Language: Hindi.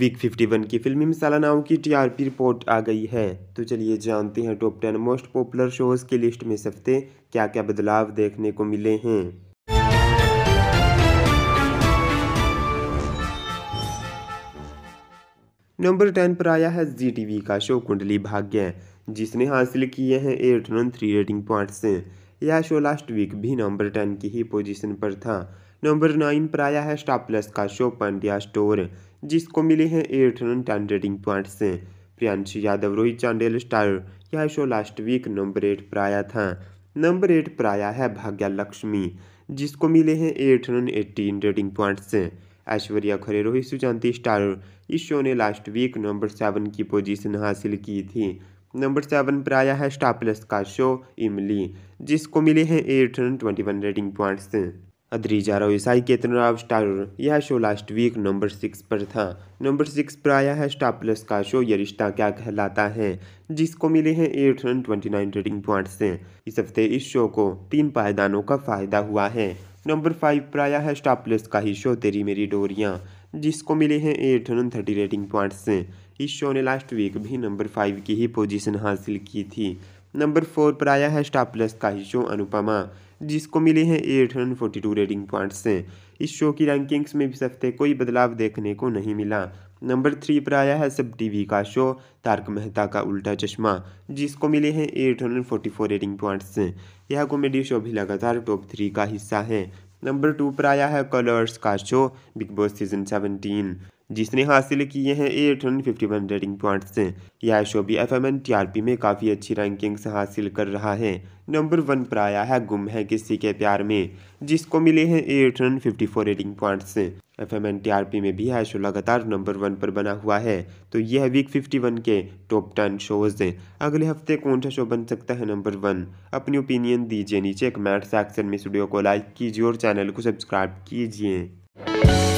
वीक 51 की फिल्मी मिसाला नाम की टीआरपी रिपोर्ट आ गई है तो चलिए जानते हैं टॉप 10 मोस्ट पॉपुलर शोज़ की लिस्ट में इस क्या क्या बदलाव देखने को मिले हैं नंबर टेन पर आया है जी टीवी का शो कुंडली भाग्य जिसने हासिल किए हैं eight one three rating points यह शो लास्ट वीक भी नंबर टेन की ही पोजीशन पर था नंबर नाइन पर आया है स्टार प्लस का शो पंडिया स्टोर जिसको मिले हैं eight one point points Priyanshu Yadav Rohit Chandel Star यह show last week number eight पर आया था नंबर एट पर आया है भाग्या लक्ष्मी जिसको मिले हैं eight one eighteen point points Aishwarya Khare Rohit Suchanti Star इस शो ने लास्ट वीक नंबर सेवन की पोजीशन हासिल की थी नंबर सेवन पर आया है स्टार प्लस का शो इमली जिसको मिले हैं eight one twenty one rating points हूँ ईसाई के तनाव स्टार यह show last week number six पर था नंबर सिक्स पर आया है स्टार प्लस का शो यह रिश्ता क्या कहलाता है जिसको मिले हैं eight hundred twenty nine rating point से इस हफ्ते इस शो को तीन पायदानों का फायदा हुआ है नंबर फाइव पर आया है स्टार प्लस का ही शो तेरी मेरी डोरियाँ जिसको मिले हैं eight hundred thirty rating point से इस शो ने लास्ट वीक भी नंबर फाइव की ही पोजिशन हासिल की थी नंबर फोर पर आया है स्टार प्लस का ही शो अनुपमा जिसको मिले हैं eight hundred forty two rating points इस शो की रैंकिंग्स में भी हफ्ते कोई बदलाव देखने को नहीं मिला नंबर थ्री पर आया है सब टीवी का शो तारक मेहता का उल्टा चश्मा जिसको मिले हैं eight hundred forty four rating points यह कॉमेडी शो भी लगातार टॉप थ्री का हिस्सा है नंबर टू पर आया है कलर्स का show Bigg Boss season seventeen जिसने हासिल किए हैं eight hundred fifty one rating points यह शो भी एफ एम पी में काफ़ी अच्छी से हासिल कर रहा है नंबर वन पर आया है गुम है किसी के प्यार में जिसको मिले हैं eight hundred fifty four rating points F M में भी है शो लगातार नंबर वन पर बना हुआ है तो यह वीक फिफ्टी वन के टॉप टेन शोज अगले हफ्ते कौन सा शो बन सकता है नंबर वन अपनी ओपिनियन दीजिए नीचे कमेंट सेक्शन में स्टूडियो को लाइक कीजिए और चैनल को सब्सक्राइब कीजिए